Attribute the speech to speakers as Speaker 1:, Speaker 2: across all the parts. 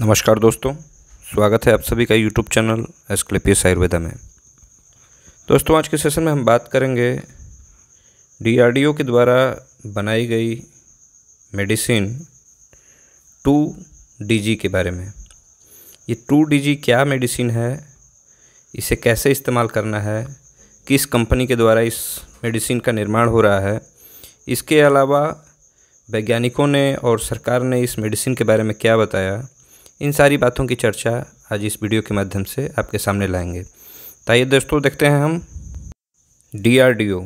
Speaker 1: नमस्कार दोस्तों स्वागत है आप सभी का यूट्यूब चैनल एस्क्लेपियस आयुर्वेदा में दोस्तों आज के सेशन में हम बात करेंगे डीआरडीओ के द्वारा बनाई गई मेडिसिन टू डीजी के बारे में ये टू डीजी क्या मेडिसिन है इसे कैसे इस्तेमाल करना है किस कंपनी के द्वारा इस मेडिसिन का निर्माण हो रहा है इसके अलावा वैज्ञानिकों ने और सरकार ने इस मेडिसिन के बारे में क्या बताया इन सारी बातों की चर्चा आज इस वीडियो के माध्यम से आपके सामने लाएंगे तो आइए दोस्तों देखते हैं हम डीआरडीओ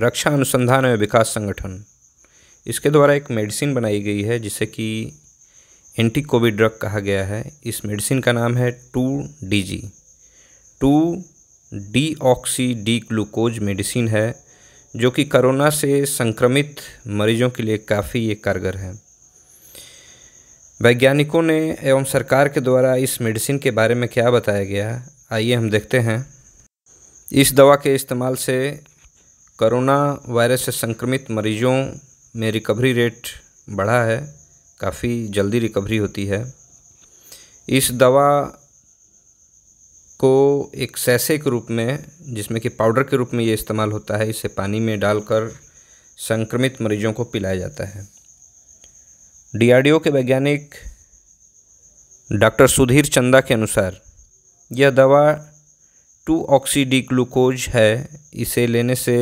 Speaker 1: रक्षा अनुसंधान एवं विकास संगठन इसके द्वारा एक मेडिसिन बनाई गई है जिसे कि एंटी कोविड ड्रग कहा गया है इस मेडिसिन का नाम है two D G two deoxy D glucose medicine है जो कि कोरोना से संक्रमित मरीजों के लिए काफ़ी ये कारगर है वैज्ञानिकों ने एवं सरकार के द्वारा इस मेडिसिन के बारे में क्या बताया गया है आइए हम देखते हैं इस दवा के इस्तेमाल से कोरोना वायरस से संक्रमित मरीजों में रिकवरी रेट बढ़ा है काफ़ी जल्दी रिकवरी होती है इस दवा को एक सैसे के रूप में जिसमें कि पाउडर के रूप में ये इस्तेमाल होता है इसे पानी में डालकर संक्रमित मरीजों को पिलाया जाता है डीआरडीओ के वैज्ञानिक डॉक्टर सुधीर चंदा के अनुसार यह दवा टू ऑक्सीडी ग्लूकोज है इसे लेने से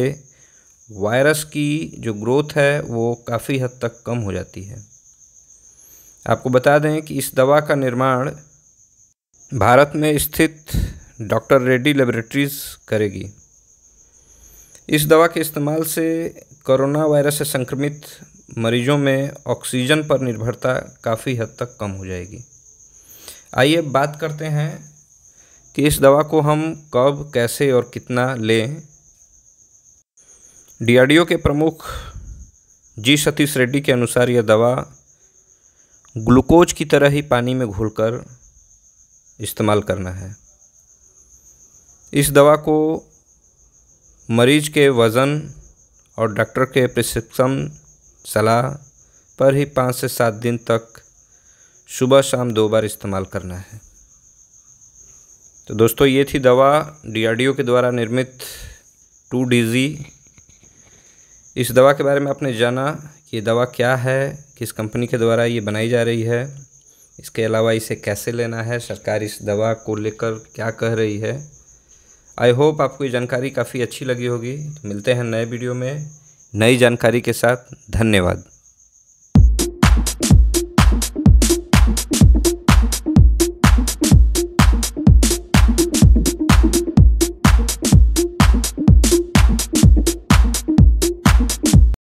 Speaker 1: वायरस की जो ग्रोथ है वो काफ़ी हद तक कम हो जाती है आपको बता दें कि इस दवा का निर्माण भारत में स्थित डॉक्टर रेड्डी लेबोरेटरीज करेगी इस दवा के इस्तेमाल से कोरोना वायरस से संक्रमित मरीजों में ऑक्सीजन पर निर्भरता काफ़ी हद तक कम हो जाएगी आइए बात करते हैं कि इस दवा को हम कब कैसे और कितना लें डीआरडीओ के प्रमुख जी सतीश रेड्डी के अनुसार यह दवा ग्लूकोज की तरह ही पानी में घोलकर इस्तेमाल करना है इस दवा को मरीज के वज़न और डॉक्टर के प्रिस्क्रिप्शन सलाह पर ही पाँच से सात दिन तक सुबह शाम दो बार इस्तेमाल करना है तो दोस्तों ये थी दवा डीआरडीओ के द्वारा निर्मित टू डीजी इस दवा के बारे में आपने जाना कि ये दवा क्या है किस कंपनी के द्वारा ये बनाई जा रही है इसके अलावा इसे कैसे लेना है सरकार इस दवा को लेकर क्या कह रही है आई होप आपको ये जानकारी काफ़ी अच्छी लगी होगी तो मिलते हैं नए वीडियो में नई जानकारी के साथ धन्यवाद